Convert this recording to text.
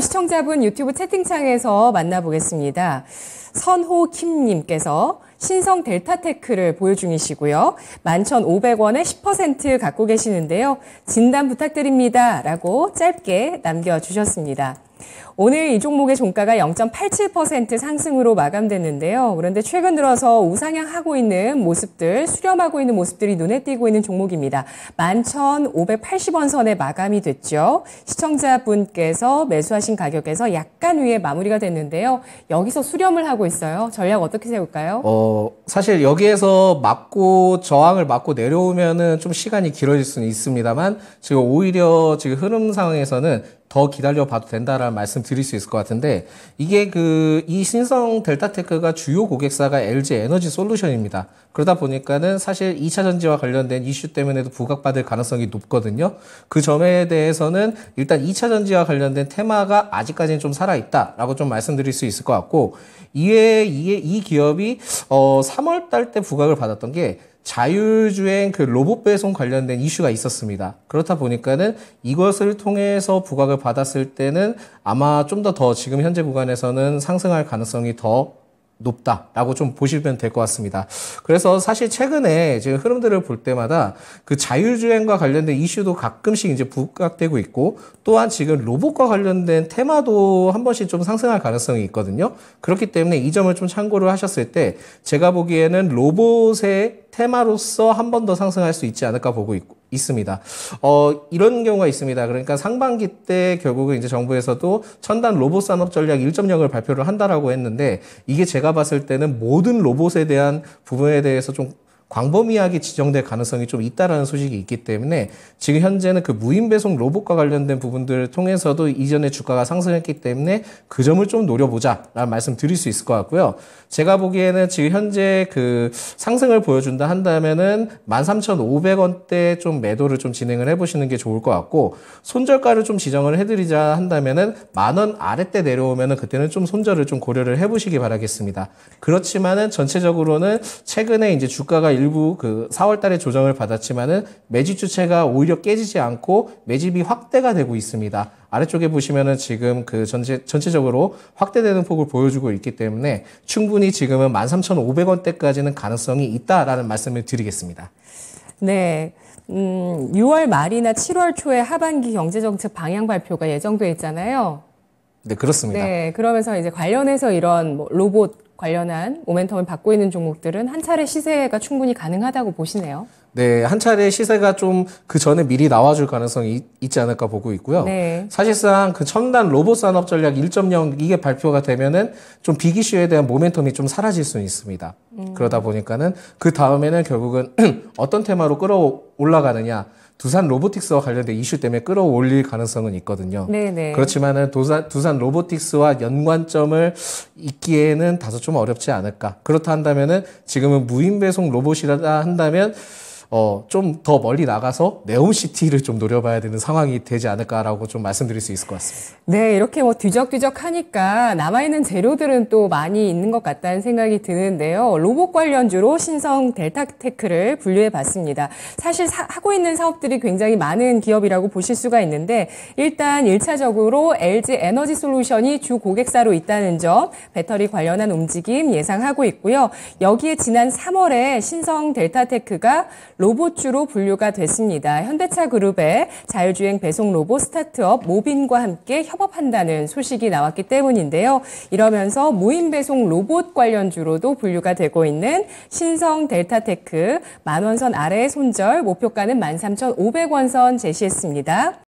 시청자분 유튜브 채팅창에서 만나보겠습니다. 선호킴님께서 신성 델타테크를 보여주시고요 11,500원에 10% 갖고 계시는데요. 진단 부탁드립니다. 라고 짧게 남겨주셨습니다. 오늘 이 종목의 종가가 0.87% 상승으로 마감됐는데요. 그런데 최근 들어서 우상향하고 있는 모습들, 수렴하고 있는 모습들이 눈에 띄고 있는 종목입니다. 11,580원 선에 마감이 됐죠. 시청자분께서 매수하신 가격에서 약간 위에 마무리가 됐는데요. 여기서 수렴을 하고 있어요. 전략 어떻게 세울까요? 어, 사실 여기에서 막고 저항을 막고 내려오면은 좀 시간이 길어질 수는 있습니다만 지금 오히려 지금 흐름 상황에서는 더 기다려 봐도 된다라는 말씀 말씀드릴 수 있을 것 같은데 이게 그 이 신성 델타테크가 주요 고객사가 LG 에너지 솔루션입니다. 그러다 보니까는 사실 2차 전지와 관련된 이슈 때문에도 부각받을 가능성이 높거든요. 그 점에 대해서는 일단 2차 전지와 관련된 테마가 아직까지는 좀 살아있다라고 좀 말씀드릴 수 있을 것 같고 이에 이에 이 기업이 어 3월 달 때 부각을 받았던 게 자율주행 그 로봇 배송 관련된 이슈가 있었습니다. 그렇다 보니까는 이것을 통해서 부각을 받았을 때는 아마 좀 더 더 지금 현재 구간에서는 상승할 가능성이 더 높다라고 좀 보시면 될 것 같습니다. 그래서 사실 최근에 지금 흐름들을 볼 때마다 그 자율주행과 관련된 이슈도 가끔씩 이제 부각되고 있고 또한 지금 로봇과 관련된 테마도 한 번씩 좀 상승할 가능성이 있거든요. 그렇기 때문에 이 점을 좀 참고를 하셨을 때 제가 보기에는 로봇의 테마로서 한 번 더 상승할 수 있지 않을까 보고 있, 있습니다. 어, 이런 경우가 있습니다. 그러니까 상반기 때 결국은 이제 정부에서도 첨단 로봇 산업 전략 1.0을 발표를 한다라고 했는데 이게 제가 봤을 때는 모든 로봇에 대한 부분에 대해서 좀 광범위하게 지정될 가능성이 좀 있다라는 소식이 있기 때문에 지금 현재는 그 무인 배송 로봇과 관련된 부분들을 통해서도 이전에 주가가 상승했기 때문에 그 점을 좀 노려보자라는 말씀 드릴 수 있을 것 같고요. 제가 보기에는 지금 현재 그 상승을 보여준다 한다면은 13,500원대 좀 매도를 좀 진행을 해보시는 게 좋을 것 같고 손절가를 좀 지정을 해드리자 한다면은 만원 아래때 내려오면은 그때는 좀 손절을 좀 고려를 해보시기 바라겠습니다. 그렇지만은 전체적으로는 최근에 이제 주가가 일부 그 4월 달에 조정을 받았지만은 매집 주체가 오히려 깨지지 않고 매집이 확대가 되고 있습니다. 아래쪽에 보시면은 지금 그 전체, 전체적으로 확대되는 폭을 보여주고 있기 때문에 충분히 지금은 13,500원대까지는 가능성이 있다라는 말씀을 드리겠습니다. 네. 음, 6월 말이나 7월 초에 하반기 경제정책 방향 발표가 예정돼 있잖아요. 네, 그렇습니다. 네, 그러면서 이제 관련해서 이런 뭐 로봇 관련한 모멘텀을 받고 있는 종목들은 한 차례 시세가 충분히 가능하다고 보시네요. 네, 한 차례 시세가 좀 그 전에 미리 나와줄 가능성이 있, 지 않을까 보고 있고요. 네. 사실상 그 첨단 로봇 산업 전략 1.0 이게 발표가 되면은 좀비기슈에 대한 모멘텀이 좀 사라질 수는 있습니다. 음. 그러다 보니까는 그 다음에는 결국은 어떤 테마로 끌어 올라가느냐. 두산 로보틱스와 관련된 이슈 때문에 끌어올릴 가능성은 있거든요. 네네. 네. 그렇지만은 두산, 두산 로보틱스와 연관점을 잇기에는 다소 좀 어렵지 않을까. 그렇다 한다면은 지금은 무인 배송 로봇이라 한다면 어, 좀 더 멀리 나가서 네옴시티를 좀 노려봐야 되는 상황이 되지 않을까라고 좀 말씀드릴 수 있을 것 같습니다. 네, 이렇게 뭐 뒤적뒤적 하니까 남아있는 재료들은 또 많이 있는 것 같다는 생각이 드는데요. 로봇 관련주로 신성 델타테크를 분류해 봤습니다. 사실 사, 하고 있는 사업들이 굉장히 많은 기업이라고 보실 수가 있는데 일단 1차적으로 LG 에너지 솔루션이 주 고객사로 있다는 점, 배터리 관련한 움직임 예상하고 있고요. 여기에 지난 3월에 신성 델타테크가 로봇주로 분류가 됐습니다. 현대차 그룹의 자율주행 배송 로봇 스타트업 모빈과 함께 협업한다는 소식이 나왔기 때문인데요. 이러면서 무인 배송 로봇 관련주로도 분류가 되고 있는 신성 델타테크 만원선 아래의 손절 목표가는 13,500원선 제시했습니다.